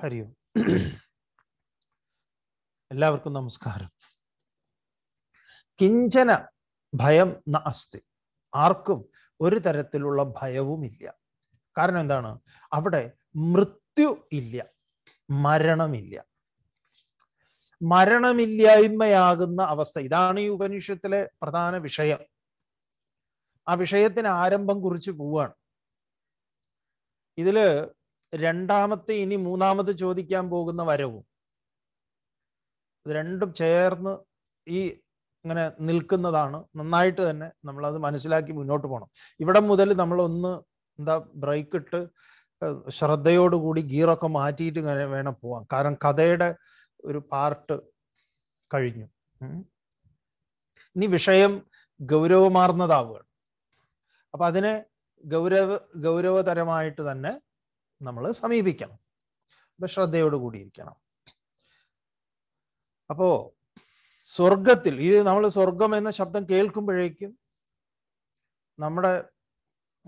ഹരി ഓം എല്ലാവർക്കും നമസ്കാരം കിഞ്ചന ഭയം നാസ്തി ആർക്കും ഒരു തരത്തിലുള്ള ഭയവുമില്ല കാരണം എന്താണ് അവിടെ മൃത്യു ഇല്ല മരണമില്ല മരണമില്ലായ്മയാകുന്ന അവസ്ഥ ഇതാണ് ഈ ഉപനിഷത്തിലെ പ്രധാന വിഷയം ആ വിഷയത്തിന് ആരംഭം കുറിച്ച് പോവാണ് ഇതില് രണ്ടാമത്തെ ഇനി മൂന്നാമത് ചോദിക്കാൻ പോകുന്ന വരവും രണ്ടും ചേർന്ന് ഈ ഇങ്ങനെ നിൽക്കുന്നതാണ് നന്നായിട്ട് തന്നെ നമ്മൾ അത് മനസ്സിലാക്കി മുന്നോട്ട് പോകണം ഇവിടെ മുതൽ നമ്മൾ ഒന്ന് എന്താ ബ്രേക്ക് ഇട്ട് ശ്രദ്ധയോടുകൂടി ഗീറൊക്കെ മാറ്റിയിട്ട് ഇങ്ങനെ വേണം പോവാൻ കാരണം കഥയുടെ ഒരു പാർട്ട് കഴിഞ്ഞു ഇനി വിഷയം ഗൗരവമാർന്നതാവുകയാണ് അപ്പൊ അതിനെ ഗൗരവ ഗൗരവതരമായിട്ട് തന്നെ നമ്മൾ സമീപിക്കണം അപ്പൊ ശ്രദ്ധയോട് കൂടിയിരിക്കണം അപ്പോ സ്വർഗത്തിൽ ഇത് നമ്മൾ സ്വർഗം എന്ന ശബ്ദം കേൾക്കുമ്പോഴേക്കും നമ്മുടെ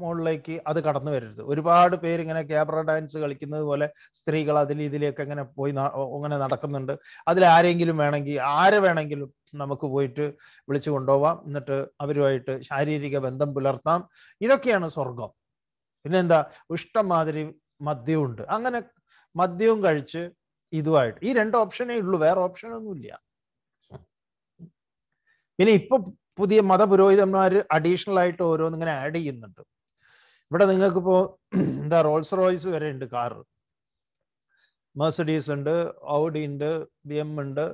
മുകളിലേക്ക് അത് കടന്നു വരരുത് ഒരുപാട് പേര് ഇങ്ങനെ ക്യാബ്ര ഡാൻസ് കളിക്കുന്നത് പോലെ സ്ത്രീകൾ അതിൽ ഇതിലേക്ക് അങ്ങനെ പോയി അങ്ങനെ നടക്കുന്നുണ്ട് അതിൽ ആരെങ്കിലും വേണമെങ്കിൽ ആരെ വേണമെങ്കിലും നമുക്ക് പോയിട്ട് വിളിച്ചു കൊണ്ടുപോവാം എന്നിട്ട് അവരുമായിട്ട് ശാരീരിക ബന്ധം പുലർത്താം ഇതൊക്കെയാണ് സ്വർഗം പിന്നെന്താ മാതിരി ഉണ്ട് അങ്ങനെ മദ്യവും കഴിച്ച് ഇതുമായിട്ട് ഈ രണ്ട് ഓപ്ഷനേ ഉള്ളൂ വേറെ ഒന്നുമില്ല പിന്നെ ഇപ്പൊ പുതിയ മതപുരോഹിതന്മാർ അഡീഷണൽ ആയിട്ട് ഓരോന്ന് ഇങ്ങനെ ആഡ് ചെയ്യുന്നുണ്ട് ഇവിടെ നിങ്ങൾക്കിപ്പോ എന്താ റോൾസ് റോയ്സ് വരെ ഉണ്ട് കാറ് മെഴ്സഡീസ് ഉണ്ട് ഔഡി ഉണ്ട് ബി എം ഉണ്ട്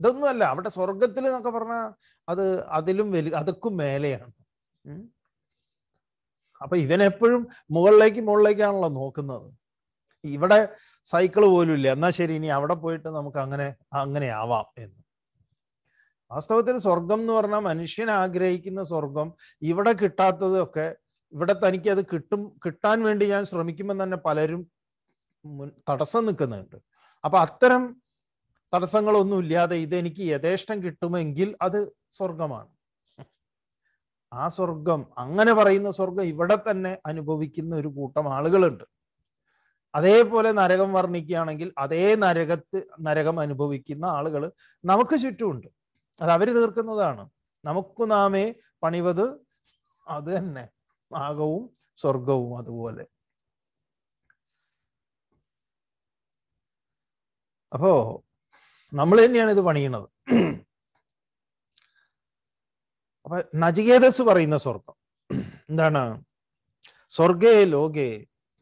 ഇതൊന്നുമല്ല അവിടെ സ്വർഗത്തിൽ എന്നൊക്കെ പറഞ്ഞാൽ അത് അതിലും വലിയ അതൊക്കെ മേലെയാണ് അപ്പൊ ഇവനെപ്പോഴും മുകളിലേക്ക് മുകളിലേക്കാണല്ലോ നോക്കുന്നത് ഇവിടെ സൈക്കിൾ പോലും ഇല്ല എന്നാ ശരി ഇനി അവിടെ പോയിട്ട് നമുക്ക് അങ്ങനെ അങ്ങനെ ആവാം എന്ന് വാസ്തവത്തിൽ സ്വർഗം എന്ന് പറഞ്ഞാൽ മനുഷ്യൻ ആഗ്രഹിക്കുന്ന സ്വർഗം ഇവിടെ കിട്ടാത്തതൊക്കെ ഇവിടെ തനിക്ക് അത് കിട്ടും കിട്ടാൻ വേണ്ടി ഞാൻ ശ്രമിക്കുമ്പോൾ തന്നെ പലരും തടസ്സം നിൽക്കുന്നുണ്ട് അപ്പൊ അത്തരം തടസ്സങ്ങളൊന്നും ഇല്ലാതെ ഇതെനിക്ക് യഥേഷ്ടം കിട്ടുമെങ്കിൽ അത് സ്വർഗമാണ് ആ സ്വർഗം അങ്ങനെ പറയുന്ന സ്വർഗം ഇവിടെ തന്നെ അനുഭവിക്കുന്ന ഒരു കൂട്ടം ആളുകളുണ്ട് അതേപോലെ നരകം വർണ്ണിക്കുകയാണെങ്കിൽ അതേ നരകത്ത് നരകം അനുഭവിക്കുന്ന ആളുകൾ നമുക്ക് ചുറ്റുമുണ്ട് അത് അവർ തീർക്കുന്നതാണ് നമുക്ക് നാമേ പണിവത് അത് തന്നെ ആകവും സ്വർഗവും അതുപോലെ അപ്പോ നമ്മൾ തന്നെയാണ് ഇത് പണിയണത് അപ്പൊ നജികേതസ് പറയുന്ന സ്വർഗം എന്താണ് സ്വർഗേ ലോകേ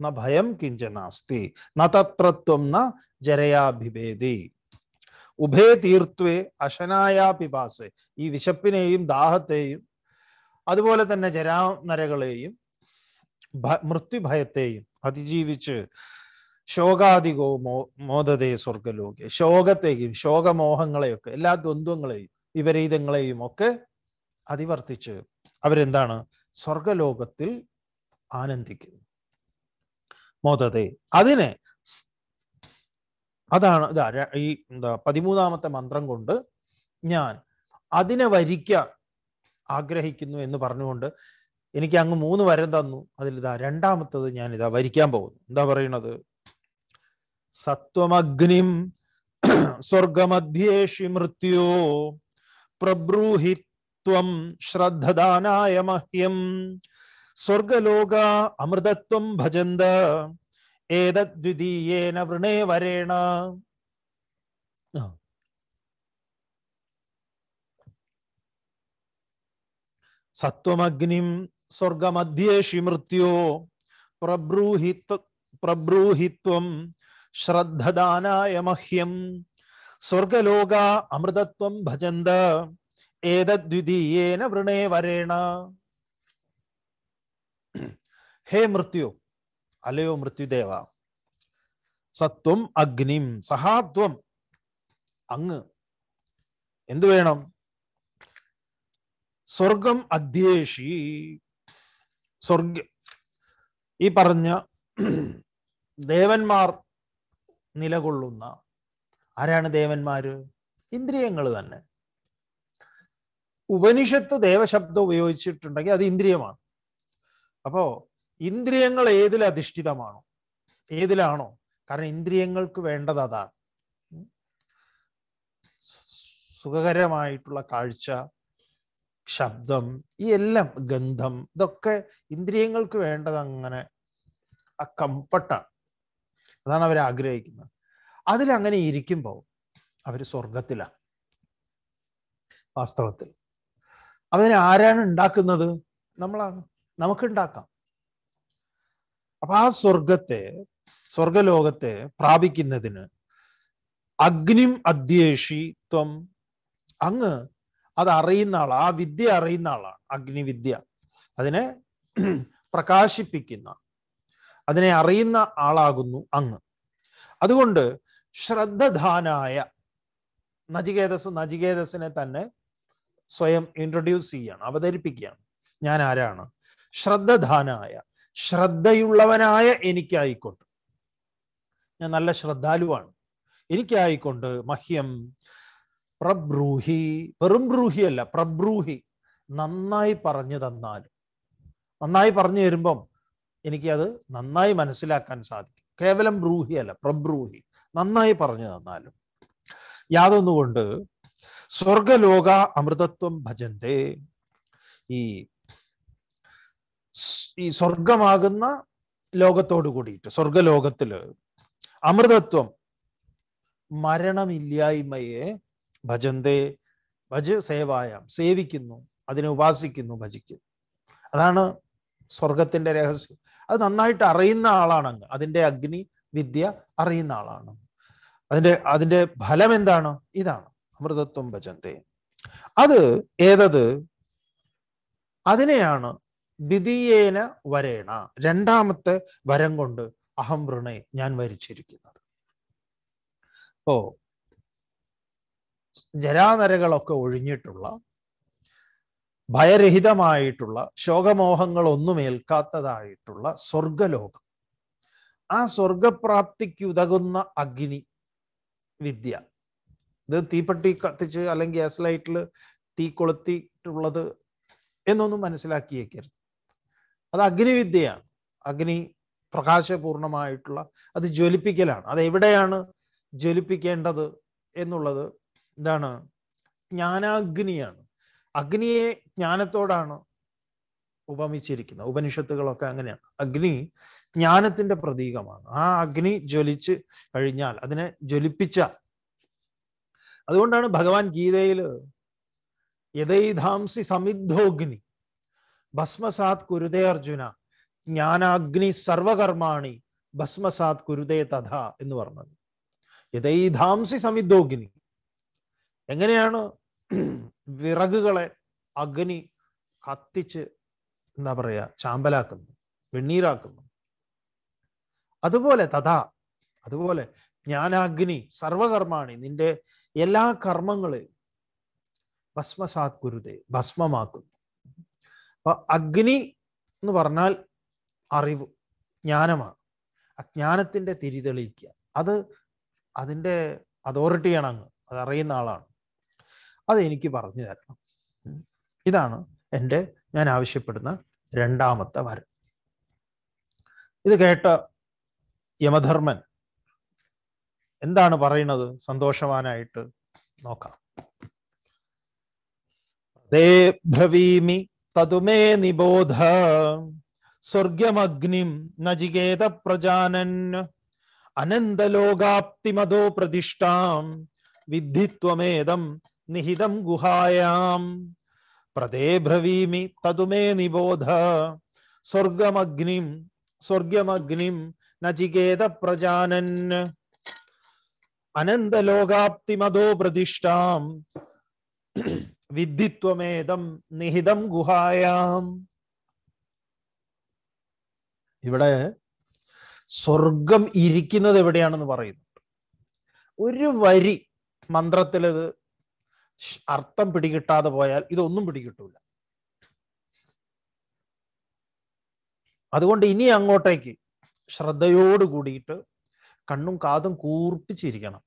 ന ഭയം കിഞ്ചനാസ്തി ന തത്രത്വം ന ജരയാഭിഭേദി ഉഭയ തീർത്വേ അശനായാ ഈ വിശപ്പിനെയും ദാഹത്തെയും അതുപോലെ തന്നെ ജരാനരകളെയും മൃത്യുഭയത്തെയും അതിജീവിച്ച് ശോകാധികോ മോ മോദതേ സ്വർഗലോകെ ശോകത്തെയും ശോകമോഹങ്ങളെയൊക്കെ എല്ലാ ദ്വന്ദ്വങ്ങളെയും വിപരീതങ്ങളെയും ഒക്കെ അതിവർത്തിച്ച് അവരെന്താണ് സ്വർഗലോകത്തിൽ ആനന്ദിക്കുന്നു മോദതെ അതിനെ അതാണ് ഇതാ ഈ എന്താ പതിമൂന്നാമത്തെ മന്ത്രം കൊണ്ട് ഞാൻ അതിനെ വരിക്കാൻ ആഗ്രഹിക്കുന്നു എന്ന് പറഞ്ഞുകൊണ്ട് എനിക്ക് അങ്ങ് മൂന്ന് വരം തന്നു അതിൽ ഇതാ രണ്ടാമത്തത് ഞാൻ ഇതാ വരിക്കാൻ പോകുന്നു എന്താ പറയുന്നത് സത്വമഗ്നിം സ്വർഗമധ്യേഷി മൃത്യോ പ്രബ്രൂഹി अमृतत्वं श्रद्धदानाय मह्यं स्वर्गलोक अमृतत्वं भजन्द एतद्वितीयेन वृणे वरेण सत्वमग्निं स्वर्गमध्येषि मृत्यो प्रब्रूहित प्रब्रूहित्वं श्रद्धदानाय मह्यं स्वर्गलोक अमृतत्वं भजन्द ഏതദ്വിതീയേന വൃണേ വരേണ ഹേ മൃത്യു അല്ലയോ മൃത്യുദേവ സത്വം അഗ്നിം സഹാത്വം അങ്ങ് എന്തു വേണം സ്വർഗം അധ്യേഷി സ്വർഗ ഈ പറഞ്ഞ ദേവന്മാർ നിലകൊള്ളുന്ന ആരാണ് ദേവന്മാര് ഇന്ദ്രിയങ്ങൾ തന്നെ ഉപനിഷത്ത് ദേവശബ്ദം ഉപയോഗിച്ചിട്ടുണ്ടെങ്കിൽ അത് ഇന്ദ്രിയമാണ് അപ്പോ ഇന്ദ്രിയങ്ങൾ ഏതിൽ അധിഷ്ഠിതമാണോ ഏതിലാണോ കാരണം ഇന്ദ്രിയങ്ങൾക്ക് വേണ്ടത് അതാണ് സുഖകരമായിട്ടുള്ള കാഴ്ച ശബ്ദം ഈ എല്ലാം ഗന്ധം ഇതൊക്കെ ഇന്ദ്രിയങ്ങൾക്ക് വേണ്ടത് അങ്ങനെ ആ കംഫർട്ടാണ് അതാണ് അവർ ആഗ്രഹിക്കുന്നത് അതിലങ്ങനെ ഇരിക്കുമ്പോൾ അവർ സ്വർഗത്തിലാണ് വാസ്തവത്തിൽ അവനെ ആരാണ് ഉണ്ടാക്കുന്നത് നമ്മളാണ് നമുക്ക് ഉണ്ടാക്കാം അപ്പൊ ആ സ്വർഗത്തെ സ്വർഗലോകത്തെ പ്രാപിക്കുന്നതിന് അഗ്നിം അധ്യേഷി ത്വം അങ്ങ് അത് അറിയുന്ന ആൾ ആ വിദ്യ അറിയുന്ന ആളാണ് അഗ്നിവിദ്യ അതിനെ പ്രകാശിപ്പിക്കുന്ന അതിനെ അറിയുന്ന ആളാകുന്നു അങ്ങ് അതുകൊണ്ട് ശ്രദ്ധധാനായ നചികേതസ് നചികേതസിനെ തന്നെ സ്വയം ഇൻട്രൊഡ്യൂസ് ചെയ്യുകയാണ് അവതരിപ്പിക്കുകയാണ് ഞാൻ ആരാണ് ശ്രദ്ധധാനായ ശ്രദ്ധയുള്ളവനായ എനിക്കായിക്കൊണ്ട് ഞാൻ നല്ല ശ്രദ്ധാലുവാണ് എനിക്കായിക്കൊണ്ട് മഹ്യം പ്രബ്രൂഹി വെറും അല്ല പ്രബ്രൂഹി നന്നായി പറഞ്ഞു തന്നാലും നന്നായി പറഞ്ഞു തരുമ്പം എനിക്കത് നന്നായി മനസ്സിലാക്കാൻ സാധിക്കും കേവലം ബ്രൂഹി അല്ല പ്രബ്രൂഹി നന്നായി പറഞ്ഞു തന്നാലും യാതൊന്നുകൊണ്ട് സ്വർഗലോക അമൃതത്വം ഭജന്തേ ഈ ഈ സ്വർഗമാകുന്ന ലോകത്തോട് കൂടിയിട്ട് സ്വർഗലോകത്തില് അമൃതത്വം മരണമില്ലായ്മയെ ഭജന്തേ ഭജ സേവായം സേവിക്കുന്നു അതിനെ ഉപാസിക്കുന്നു ഭജിക്കുന്നു അതാണ് സ്വർഗത്തിന്റെ രഹസ്യം അത് നന്നായിട്ട് അറിയുന്ന ആളാണ് അങ്ങ് അതിന്റെ അഗ്നി വിദ്യ അറിയുന്ന ആളാണ് അതിന്റെ അതിന്റെ ഫലം എന്താണ് ഇതാണ് അമൃതത്വം ഭജന്തി അത് ഏതത് അതിനെയാണ് ദ്വിതീയേന വരേണ രണ്ടാമത്തെ വരം കൊണ്ട് അഹം വൃണെ ഞാൻ വരിച്ചിരിക്കുന്നത് ഓ ജരാനരകളൊക്കെ ഒഴിഞ്ഞിട്ടുള്ള ഭയരഹിതമായിട്ടുള്ള ശോകമോഹങ്ങൾ ഒന്നുമേൽക്കാത്തതായിട്ടുള്ള സ്വർഗലോകം ആ സ്വർഗപ്രാപ്തിക്കുതകുന്ന അഗ്നി വിദ്യ ഇത് തീപ്പെട്ടി കത്തിച്ച് അല്ലെങ്കിൽ ഗ്യാസ് ലൈറ്റിൽ തീ കൊളുത്തിയിട്ടുള്ളത് എന്നൊന്നും മനസ്സിലാക്കിയേക്കരുത് അത് അഗ്നിവിദ്യയാണ് അഗ്നി പ്രകാശപൂർണമായിട്ടുള്ള അത് ജ്വലിപ്പിക്കലാണ് അത് എവിടെയാണ് ജ്വലിപ്പിക്കേണ്ടത് എന്നുള്ളത് എന്താണ് ജ്ഞാനാഗ്നിയാണ് അഗ്നിയെ ജ്ഞാനത്തോടാണ് ഉപമിച്ചിരിക്കുന്നത് ഉപനിഷത്തുകളൊക്കെ അങ്ങനെയാണ് അഗ്നി ജ്ഞാനത്തിന്റെ പ്രതീകമാണ് ആ അഗ്നി ജ്വലിച്ച് കഴിഞ്ഞാൽ അതിനെ ജ്വലിപ്പിച്ചാൽ അതുകൊണ്ടാണ് ഭഗവാൻ ഗീതയിൽ യഥൈധാംസി സമിദ്ധോഗ്നി ഭസ്മസാത് കുരുതേ അർജുന ജ്ഞാനാഗ്നി സർവകർമാണി ഭസ്മസാത് കുരുതേ തഥ എന്ന് പറഞ്ഞത് യഥൈധാംസി സമിദ്ധോഗ്നി എങ്ങനെയാണ് വിറകുകളെ അഗ്നി കത്തിച്ച് എന്താ പറയാ ചാമ്പലാക്കുന്നു വെണ്ണീരാക്കുന്നു അതുപോലെ തഥാ അതുപോലെ ഞാൻ അഗ്നി സർവകർമാണി നിന്റെ എല്ലാ കർമ്മങ്ങളെയും ഭസ്മസാത്കുരുതേ ഭസ്മമാക്കുന്നു അപ്പൊ അഗ്നി എന്ന് പറഞ്ഞാൽ അറിവ് ജ്ഞാനമാണ് അജ്ഞാനത്തിന്റെ തിരിതെളിക്കുക അത് അതിൻ്റെ അതോറിറ്റിയാണ് അങ്ങ് അതറിയുന്ന ആളാണ് അത് എനിക്ക് പറഞ്ഞു തരണം ഇതാണ് എൻ്റെ ഞാൻ ആവശ്യപ്പെടുന്ന രണ്ടാമത്തെ വരം ഇത് കേട്ട യമധർമ്മൻ എന്താണ് പറയുന്നത് സന്തോഷവാനായിട്ട് നോക്കാം ദേ ബ്രവീമി തതുമേ നിബോധ സ്വർഗമഗ്നിം നചികേത പ്രജാനൻ അനന്തലോകാപ്തിമതോ പ്രതിഷ്ഠാം വിദ്ധിത്വമേതം നിഹിതം ഗുഹായാം പ്രദേ ബ്രവീമി തതുമേ നിബോധ സ്വർഗമഗ്നിം സ്വർഗമഗ്നിം നചികേത പ്രജാനൻ അനന്തലോകാപ്തിമതോ പ്രതിഷ്ഠാം വിദ്ധിത്വമേതം നിഹിതം ഗുഹായാം ഇവിടെ സ്വർഗം ഇരിക്കുന്നത് എവിടെയാണെന്ന് പറയുന്നുണ്ട് ഒരു വരി മന്ത്രത്തിലത് അർത്ഥം പിടികിട്ടാതെ പോയാൽ ഇതൊന്നും പിടികിട്ടൂല അതുകൊണ്ട് ഇനി അങ്ങോട്ടേക്ക് ശ്രദ്ധയോട് കൂടിയിട്ട് കണ്ണും കാതും കൂർപ്പിച്ചിരിക്കണം